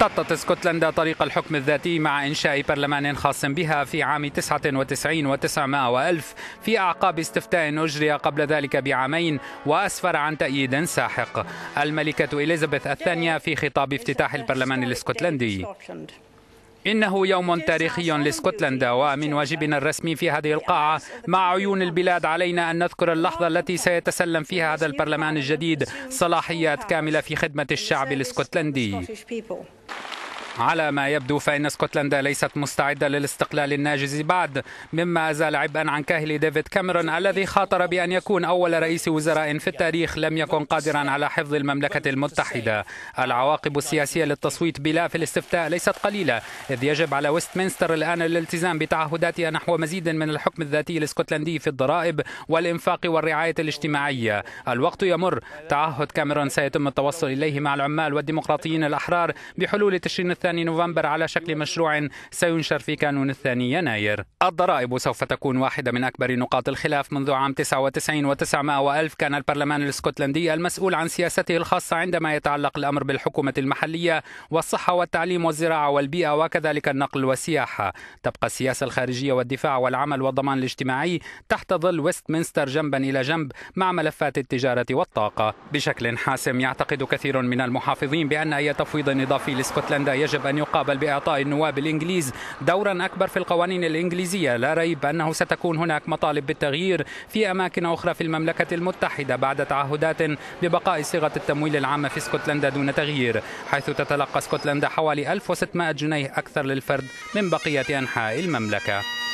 تطت اسكتلندا طريق الحكم الذاتي مع إنشاء برلمان خاص بها في عام 99 و 900 وألف في أعقاب استفتاء أجري قبل ذلك بعامين وأسفر عن تأييد ساحق الملكة إليزابيث الثانية في خطاب افتتاح البرلمان الاسكتلندي إنه يوم تاريخي لاسكتلندا ومن واجبنا الرسمي في هذه القاعة مع عيون البلاد علينا أن نذكر اللحظة التي سيتسلم فيها هذا البرلمان الجديد صلاحيات كاملة في خدمة الشعب الاسكتلندي على ما يبدو فإن اسكتلندا ليست مستعدة للاستقلال الناجز بعد مما أزال عبئا عن كاهل ديفيد كاميرون الذي خاطر بأن يكون أول رئيس وزراء في التاريخ لم يكن قادرا على حفظ المملكة المتحدة العواقب السياسية للتصويت بلا في الاستفتاء ليست قليلة إذ يجب على ويستمنستر الآن الالتزام بتعهداتها نحو مزيد من الحكم الذاتي الاسكتلندي في الضرائب والإنفاق والرعاية الاجتماعية الوقت يمر تعهد كاميرون سيتم التوصل إليه مع العمال والديمقراطيين الأحرار بحلول تشرين الثاني الثاني نوفمبر على شكل مشروع سينشر في كانون الثاني يناير الضرائب سوف تكون واحدة من أكبر نقاط الخلاف منذ عام 99 و900 وألف كان البرلمان الاسكتلندي المسؤول عن سياسته الخاصة عندما يتعلق الأمر بالحكومة المحلية والصحة والتعليم والزراعة والبيئة وكذلك النقل والسياحة تبقى السياسة الخارجية والدفاع والعمل والضمان الاجتماعي تحت ظل ويستمنستر جنبا إلى جنب مع ملفات التجارة والطاقة بشكل حاسم يعتقد كثير من المحافظين بأن أي تفويض إضافي لاسكتلندا يجب يجب أن يقابل بإعطاء النواب الإنجليز دورا أكبر في القوانين الإنجليزية لا ريب أنه ستكون هناك مطالب بالتغيير في أماكن أخرى في المملكة المتحدة بعد تعهدات ببقاء صيغة التمويل العامة في اسكتلندا دون تغيير حيث تتلقى اسكتلندا حوالي 1600 جنيه أكثر للفرد من بقية أنحاء المملكة